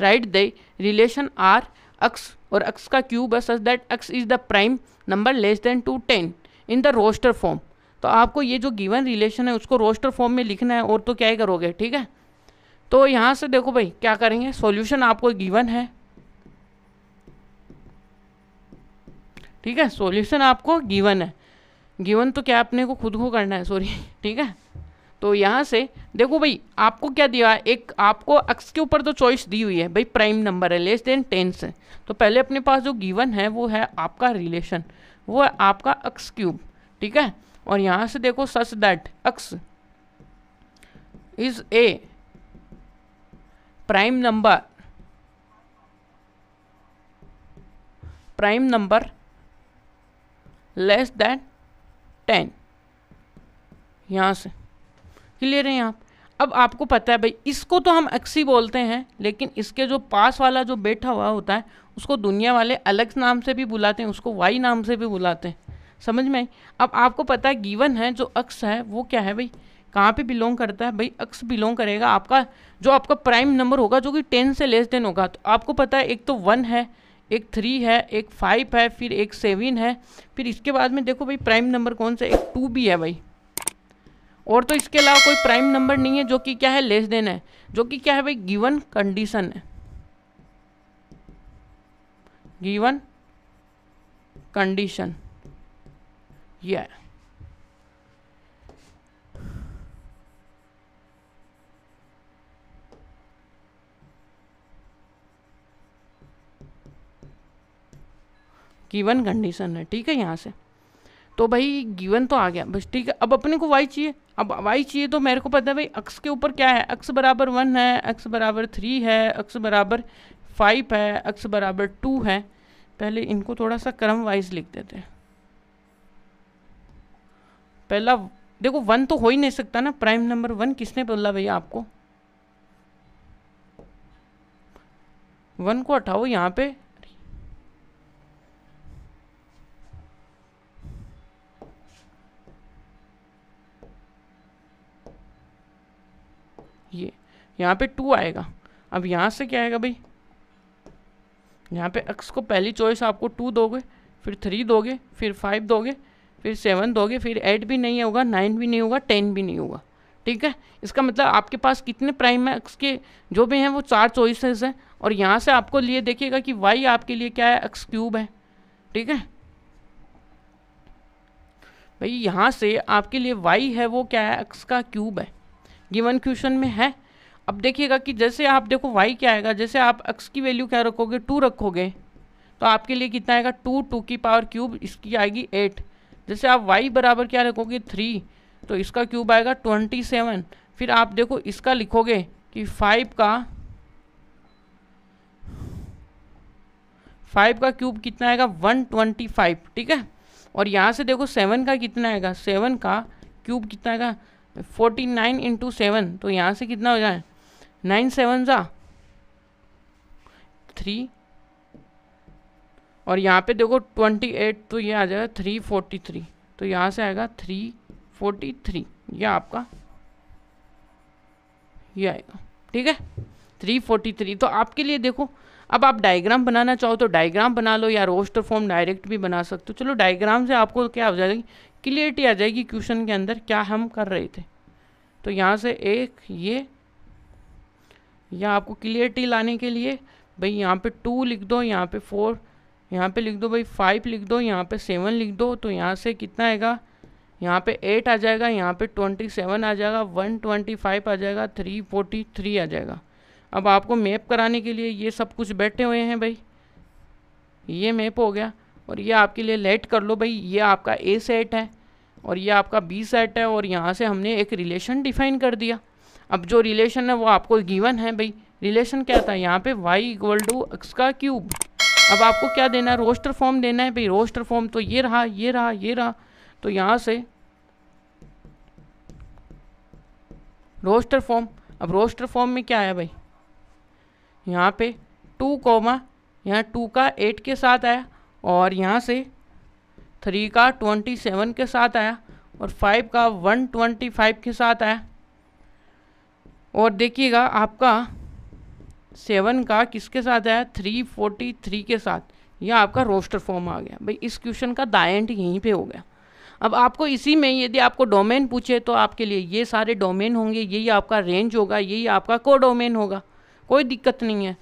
right the relation R X और X का cube है such that X is the prime number less than two ten in the roster form तो आपको ये जो given relation है उसको रोस्टर फॉर्म में लिखना है और तो क्या ही करोगे ठीक है तो यहाँ से देखो भाई क्या करेंगे सॉल्यूशन आपको गिवन है ठीक है सॉल्यूशन आपको गिवन है गिवन तो क्या अपने को खुद को करना है सॉरी ठीक है तो यहाँ से देखो भाई आपको क्या दिया है एक आपको एक्स के ऊपर तो चॉइस दी हुई है भाई प्राइम नंबर है लेस देन टेन से तो पहले अपने पास जो गिवन है वो है आपका रिलेशन वो है आपका एक्स क्यूब ठीक है और यहाँ से देखो such that X is a prime number prime number less than ten यहाँ से क्लियर हैं आप अब आपको पता है भाई इसको तो हम एक्सी बोलते हैं लेकिन इसके जो पास वाला जो बैठा हुआ होता है उसको दुनिया वाले अलग नाम से भी बुलाते हैं उसको वाई नाम से भी बुलाते हैं समझ में आई अब आपको पता है गिवन है जो अक्स है वो क्या है भाई कहाँ पे बिलोंग करता है भाई अक्स बिलोंग करेगा आपका जो आपका प्राइम नंबर होगा जो कि टेन से लेस देन होगा तो आपको पता है एक तो वन है एक थ्री है एक फाइव है फिर एक सेवन है फिर इसके बाद में देखो भाई प्राइम नंबर कौन सा एक टू भी है भाई और तो इसके अलावा कोई प्राइम नंबर नहीं है जो कि क्या है लेस देन है जो कि क्या है भाई गिवन कंडीशन है गिवन कंडीशन ये गिवन कंडीशन है ठीक है यहां से तो भाई गिवन तो आ गया बस ठीक है अब अपने को वाई चाहिए अब वाई चाहिए तो मेरे को पता है भाई अक्स के ऊपर क्या है अक्स बराबर वन है अक्स बराबर थ्री है अक्स बराबर फाइव है अक्स बराबर टू है पहले इनको थोड़ा सा क्रम वाइज लिख देते हैं पहला देखो वन तो हो ही नहीं सकता ना प्राइम नंबर वन किसने बोला भैया आपको वन को हटाओ यहाँ पे यहाँ पे टू आएगा अब यहाँ से क्या आएगा भाई यहाँ पे एक्स को पहली चॉइस आपको टू दोगे फिर थ्री दोगे फिर फाइव दोगे फिर सेवन दोगे फिर एट भी नहीं होगा नाइन भी नहीं होगा टेन भी नहीं होगा ठीक है इसका मतलब आपके पास कितने प्राइम है एक्स के जो भी हैं वो चार चॉइसेस हैं और यहाँ से आपको लिए देखिएगा कि वाई आपके लिए क्या है एक्स क्यूब है ठीक है भाई यहाँ से आपके लिए वाई है वो क्या है एक्स का क्यूब है गिवन क्वेश्चन में है अब देखिएगा कि जैसे आप देखो वाई क्या आएगा जैसे आप एक्स की वैल्यू क्या रखोगे टू रखोगे तो आपके लिए कितना आएगा टू टू की पावर क्यूब इसकी आएगी एट जैसे आप वाई बराबर क्या रखोगे थ्री तो इसका क्यूब आएगा ट्वेंटी सेवन फिर आप देखो इसका लिखोगे कि फाइव का फाइव का क्यूब कितना आएगा वन ट्वेंटी फाइव ठीक है और यहाँ से देखो सेवन का कितना आएगा सेवन का क्यूब कितना आएगा फोर्टी नाइन इंटू सेवन तो यहाँ से कितना हो जाए नाइन सेवन ज़ा थ्री और यहाँ पे देखो ट्वेंटी एट तो ये आ जाएगा थ्री फोर्टी थ्री तो यहाँ से आएगा थ्री फोर्टी थ्री यह आपका ये आएगा ठीक है थ्री फोर्टी थ्री तो आपके लिए देखो अब आप डायग्राम बनाना चाहो तो डायग्राम बना लो या रोस्टर फॉर्म डायरेक्ट भी बना सकते हो चलो डायग्राम से आपको क्या हो जाएगी क्लियरिटी आ जाएगी क्वेश्चन के अंदर क्या हम कर रहे थे तो यहाँ से एक ये या आपको क्लियरिटी लाने के लिए भाई यहाँ पे टू लिख दो यहाँ पे फोर यहाँ पे लिख दो भाई फाइव लिख दो यहाँ पे सेवन लिख दो तो यहाँ से कितना आएगा यहाँ पे एट आ जाएगा यहाँ पे ट्वेंटी सेवन आ जाएगा वन ट्वेंटी फाइव आ जाएगा थ्री फोर्टी थ्री आ जाएगा अब आपको मैप कराने के लिए ये सब कुछ बैठे हुए हैं भाई ये मैप हो गया और ये आपके लिए लेट कर लो भाई ये आपका ए सेट है और ये आपका बी सेट है और यहाँ से हमने एक रिलेशन डिफाइन कर दिया अब जो रिलेशन है वो आपको गिवन है भाई रिलेशन क्या था यहाँ पे वाई इक्वल टू एक्स का क्यूब अब आपको क्या देना है रोस्टर फॉर्म देना है भाई रोस्टर फॉर्म तो ये रहा ये रहा ये रहा तो यहाँ से रोस्टर फॉर्म अब रोस्टर फॉर्म में क्या आया भाई यहाँ पे टू कॉमा यहाँ टू का एट के साथ आया और यहाँ से थ्री का ट्वेंटी सेवन के साथ आया और फाइव का वन ट्वेंटी फाइव के साथ आया और देखिएगा आपका सेवन का किसके साथ आया थ्री फोर्टी थ्री के साथ यह आपका रोस्टर फॉर्म आ गया भाई इस क्वेश्चन का दाएंट यहीं पे हो गया अब आपको इसी में यदि आपको डोमेन पूछे तो आपके लिए ये सारे डोमेन होंगे यही आपका रेंज होगा यही आपका को डोमेन होगा कोई दिक्कत नहीं है